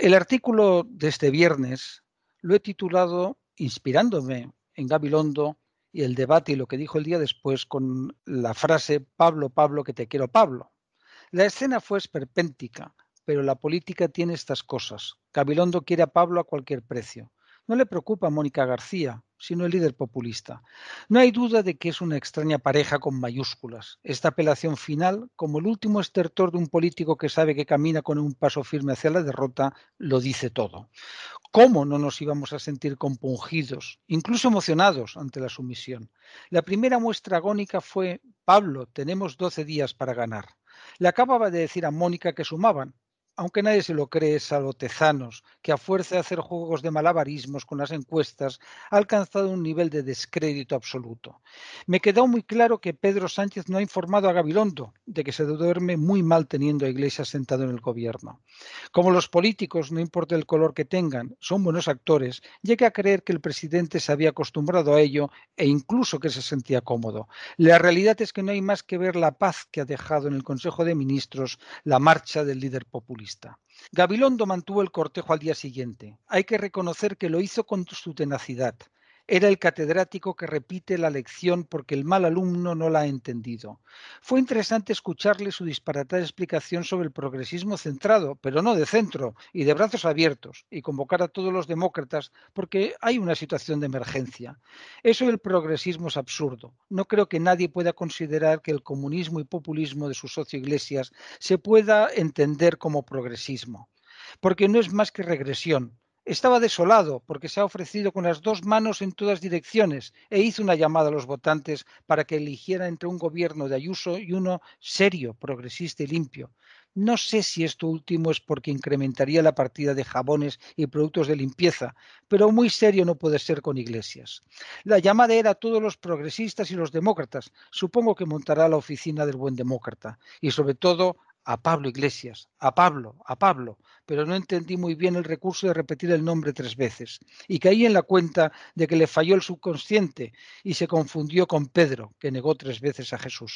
El artículo de este viernes lo he titulado Inspirándome en Gabilondo y el debate y lo que dijo el día después con la frase Pablo, Pablo, que te quiero, Pablo. La escena fue esperpéntica, pero la política tiene estas cosas. Gabilondo quiere a Pablo a cualquier precio. No le preocupa a Mónica García, sino el líder populista. No hay duda de que es una extraña pareja con mayúsculas. Esta apelación final, como el último estertor de un político que sabe que camina con un paso firme hacia la derrota, lo dice todo. ¿Cómo no nos íbamos a sentir compungidos, incluso emocionados, ante la sumisión? La primera muestra agónica fue, Pablo, tenemos doce días para ganar. Le acababa de decir a Mónica que sumaban, aunque nadie se lo cree, salvo Tezanos, que a fuerza de hacer juegos de malabarismos con las encuestas, ha alcanzado un nivel de descrédito absoluto. Me quedó muy claro que Pedro Sánchez no ha informado a Gabilondo de que se duerme muy mal teniendo a Iglesias sentado en el gobierno. Como los políticos, no importa el color que tengan, son buenos actores, llegué a creer que el presidente se había acostumbrado a ello e incluso que se sentía cómodo. La realidad es que no hay más que ver la paz que ha dejado en el Consejo de Ministros la marcha del líder populista. Gabilondo mantuvo el cortejo al día siguiente. Hay que reconocer que lo hizo con su tenacidad, era el catedrático que repite la lección porque el mal alumno no la ha entendido. Fue interesante escucharle su disparatada explicación sobre el progresismo centrado, pero no de centro, y de brazos abiertos, y convocar a todos los demócratas porque hay una situación de emergencia. Eso del progresismo es absurdo. No creo que nadie pueda considerar que el comunismo y populismo de sus socioiglesias Iglesias se pueda entender como progresismo porque no es más que regresión, estaba desolado porque se ha ofrecido con las dos manos en todas direcciones e hizo una llamada a los votantes para que eligiera entre un gobierno de Ayuso y uno serio, progresista y limpio. No sé si esto último es porque incrementaría la partida de jabones y productos de limpieza, pero muy serio no puede ser con Iglesias. La llamada era a todos los progresistas y los demócratas. Supongo que montará la oficina del buen demócrata y sobre todo a Pablo Iglesias, a Pablo, a Pablo, pero no entendí muy bien el recurso de repetir el nombre tres veces y caí en la cuenta de que le falló el subconsciente y se confundió con Pedro, que negó tres veces a Jesús.